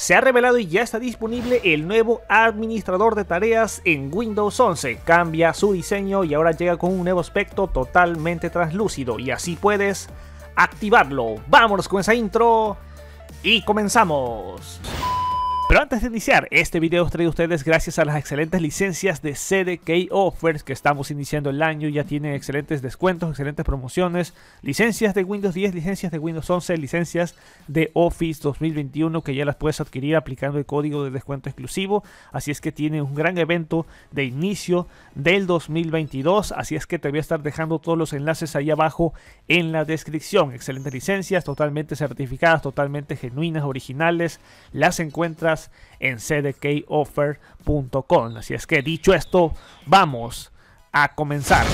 Se ha revelado y ya está disponible el nuevo administrador de tareas en Windows 11. Cambia su diseño y ahora llega con un nuevo aspecto totalmente translúcido y así puedes activarlo. Vámonos con esa intro y comenzamos. Pero antes de iniciar, este video os traigo a ustedes gracias a las excelentes licencias de CDK Offers que estamos iniciando el año. Ya tienen excelentes descuentos, excelentes promociones, licencias de Windows 10, licencias de Windows 11, licencias de Office 2021 que ya las puedes adquirir aplicando el código de descuento exclusivo. Así es que tiene un gran evento de inicio del 2022. Así es que te voy a estar dejando todos los enlaces ahí abajo en la descripción. Excelentes licencias, totalmente certificadas, totalmente genuinas, originales. Las encuentras en cdkoffer.com. Así es que dicho esto, vamos a comenzar.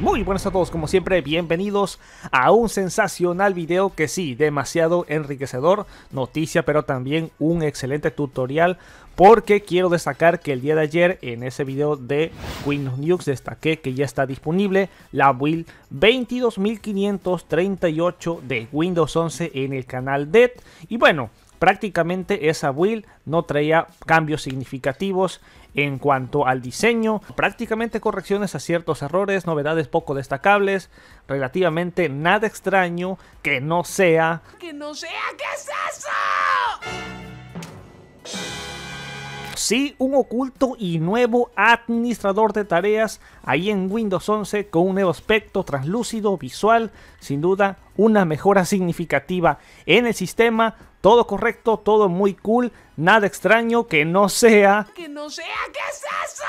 Muy buenas a todos, como siempre, bienvenidos a un sensacional video que sí, demasiado enriquecedor, noticia, pero también un excelente tutorial, porque quiero destacar que el día de ayer en ese video de Windows News destaqué que ya está disponible la build 22538 de Windows 11 en el canal DET, y bueno, prácticamente esa build no traía cambios significativos en cuanto al diseño, prácticamente correcciones a ciertos errores, novedades poco destacables, relativamente nada extraño que no sea... ¡Que no sea! ¿Qué es eso? Sí, un oculto y nuevo administrador de tareas ahí en Windows 11 con un nuevo aspecto translúcido, visual, sin duda una mejora significativa en el sistema. Todo correcto, todo muy cool, nada extraño que no sea... ¡Que no sea! ¿Qué es eso?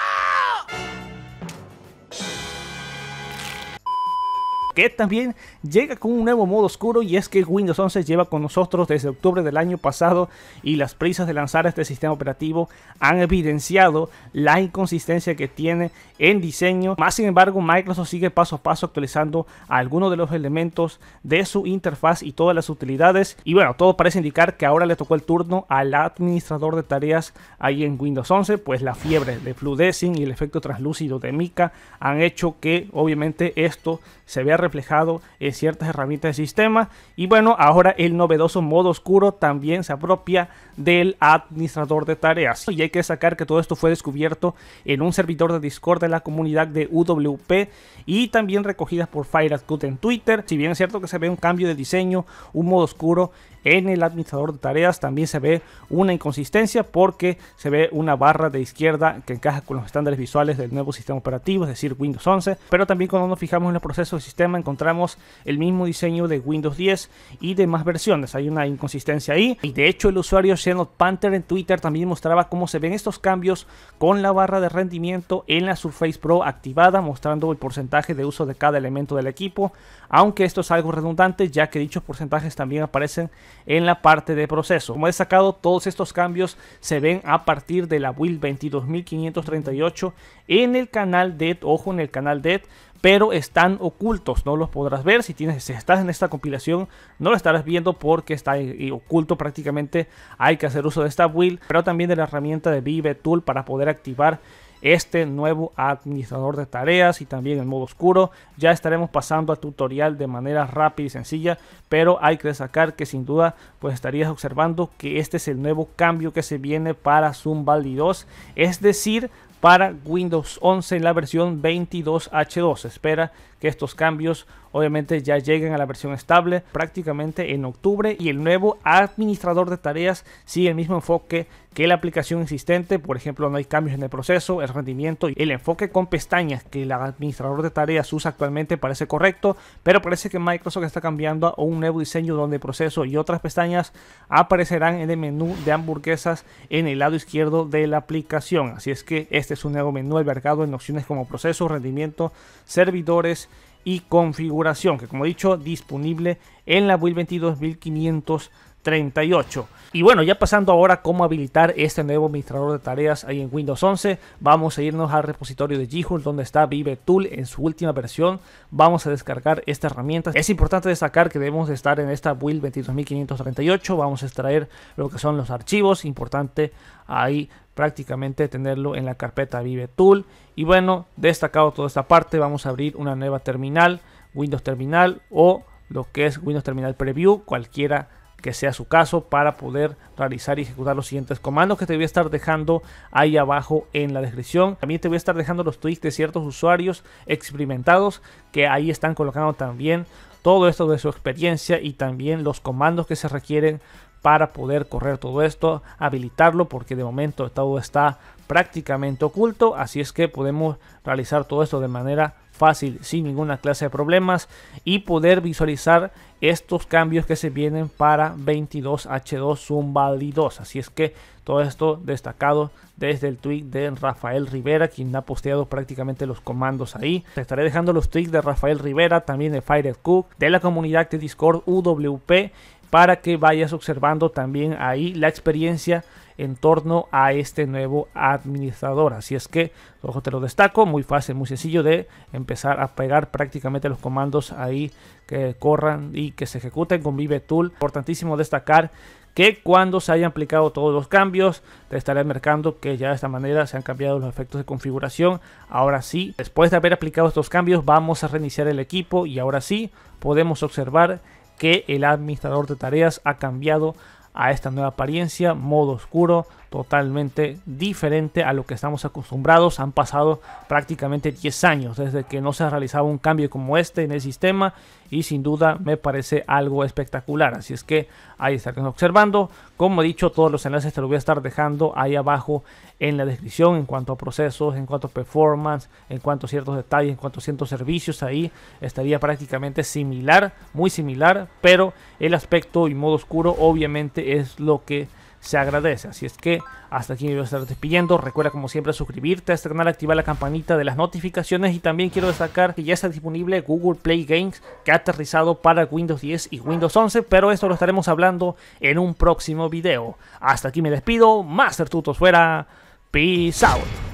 que también llega con un nuevo modo oscuro y es que Windows 11 lleva con nosotros desde octubre del año pasado y las prisas de lanzar este sistema operativo han evidenciado la inconsistencia que tiene en diseño. Más sin embargo, Microsoft sigue paso a paso actualizando algunos de los elementos de su interfaz y todas las utilidades. Y bueno, todo parece indicar que ahora le tocó el turno al administrador de tareas ahí en Windows 11, pues la fiebre de Flu Design y el efecto translúcido de Mica han hecho que obviamente esto se vea reflejado en ciertas herramientas del sistema. Y bueno, ahora el novedoso modo oscuro también se apropia del administrador de tareas. Y hay que sacar que todo esto fue descubierto en un servidor de Discord de la comunidad de UWP y también recogidas por Good en Twitter. Si bien es cierto que se ve un cambio de diseño, un modo oscuro en el administrador de tareas también se ve una inconsistencia porque se ve una barra de izquierda que encaja con los estándares visuales del nuevo sistema operativo, es decir, Windows 11. Pero también cuando nos fijamos en los procesos del sistema encontramos el mismo diseño de Windows 10 y demás versiones. Hay una inconsistencia ahí. Y de hecho el usuario Xenot Panther en Twitter también mostraba cómo se ven estos cambios con la barra de rendimiento en la Surface Pro activada, mostrando el porcentaje de uso de cada elemento del equipo. Aunque esto es algo redundante ya que dichos porcentajes también aparecen en la parte de proceso. Como he sacado todos estos cambios se ven a partir de la build 22538 en el canal DET. ojo en el canal DED, e pero están ocultos, no los podrás ver. Si, tienes, si estás en esta compilación, no lo estarás viendo porque está oculto prácticamente. Hay que hacer uso de esta build, pero también de la herramienta de Vive Tool para poder activar este nuevo administrador de tareas y también el modo oscuro. Ya estaremos pasando al tutorial de manera rápida y sencilla, pero hay que destacar que sin duda pues estarías observando que este es el nuevo cambio que se viene para Zoom Valley 2, es decir, para Windows 11 en la versión 22H2. espera que estos cambios obviamente ya lleguen a la versión estable prácticamente en octubre y el nuevo administrador de tareas sigue el mismo enfoque que la aplicación existente, por ejemplo, no hay cambios en el proceso, el rendimiento y el enfoque con pestañas que el administrador de tareas usa actualmente parece correcto, pero parece que Microsoft está cambiando a un nuevo diseño donde proceso y otras pestañas aparecerán en el menú de hamburguesas en el lado izquierdo de la aplicación. Así es que este es un nuevo menú albergado en opciones como proceso, rendimiento, servidores y configuración, que como he dicho, disponible en la build 22.500 38. Y bueno, ya pasando ahora cómo habilitar este nuevo administrador de tareas ahí en Windows 11, vamos a irnos al repositorio de jihul donde está Vive Tool en su última versión. Vamos a descargar esta herramienta. Es importante destacar que debemos estar en esta build 22538. Vamos a extraer lo que son los archivos. Importante ahí prácticamente tenerlo en la carpeta Vive Tool. Y bueno, destacado toda esta parte, vamos a abrir una nueva terminal, Windows Terminal o lo que es Windows Terminal Preview, cualquiera que sea su caso para poder realizar y ejecutar los siguientes comandos que te voy a estar dejando ahí abajo en la descripción. También te voy a estar dejando los tweets de ciertos usuarios experimentados que ahí están colocando también todo esto de su experiencia y también los comandos que se requieren para poder correr todo esto, habilitarlo porque de momento todo está prácticamente oculto, así es que podemos realizar todo esto de manera fácil, sin ninguna clase de problemas y poder visualizar estos cambios que se vienen para 22H2 Valley 2. Así es que todo esto destacado desde el tweet de Rafael Rivera, quien ha posteado prácticamente los comandos ahí. Te estaré dejando los tweets de Rafael Rivera, también de Fire Cook, de la comunidad de Discord UWP, para que vayas observando también ahí la experiencia en torno a este nuevo administrador. Así es que, ojo, te lo destaco, muy fácil, muy sencillo de empezar a pegar prácticamente los comandos ahí que corran y que se ejecuten con Vive Tool. Importantísimo destacar que cuando se hayan aplicado todos los cambios, te estaré marcando que ya de esta manera se han cambiado los efectos de configuración. Ahora sí, después de haber aplicado estos cambios, vamos a reiniciar el equipo y ahora sí podemos observar que el administrador de tareas ha cambiado a esta nueva apariencia, modo oscuro, totalmente diferente a lo que estamos acostumbrados. Han pasado prácticamente 10 años desde que no se ha realizado un cambio como este en el sistema y sin duda me parece algo espectacular. Así es que ahí estarán observando. Como he dicho, todos los enlaces te los voy a estar dejando ahí abajo en la descripción en cuanto a procesos, en cuanto a performance, en cuanto a ciertos detalles, en cuanto a ciertos servicios. Ahí estaría prácticamente similar, muy similar, pero el aspecto y modo oscuro obviamente es lo que se agradece. Así es que hasta aquí me voy a estar despidiendo. Recuerda como siempre suscribirte a este canal, activar la campanita de las notificaciones y también quiero destacar que ya está disponible Google Play Games que ha aterrizado para Windows 10 y Windows 11, pero esto lo estaremos hablando en un próximo video. Hasta aquí me despido, Master Tutos fuera, peace out.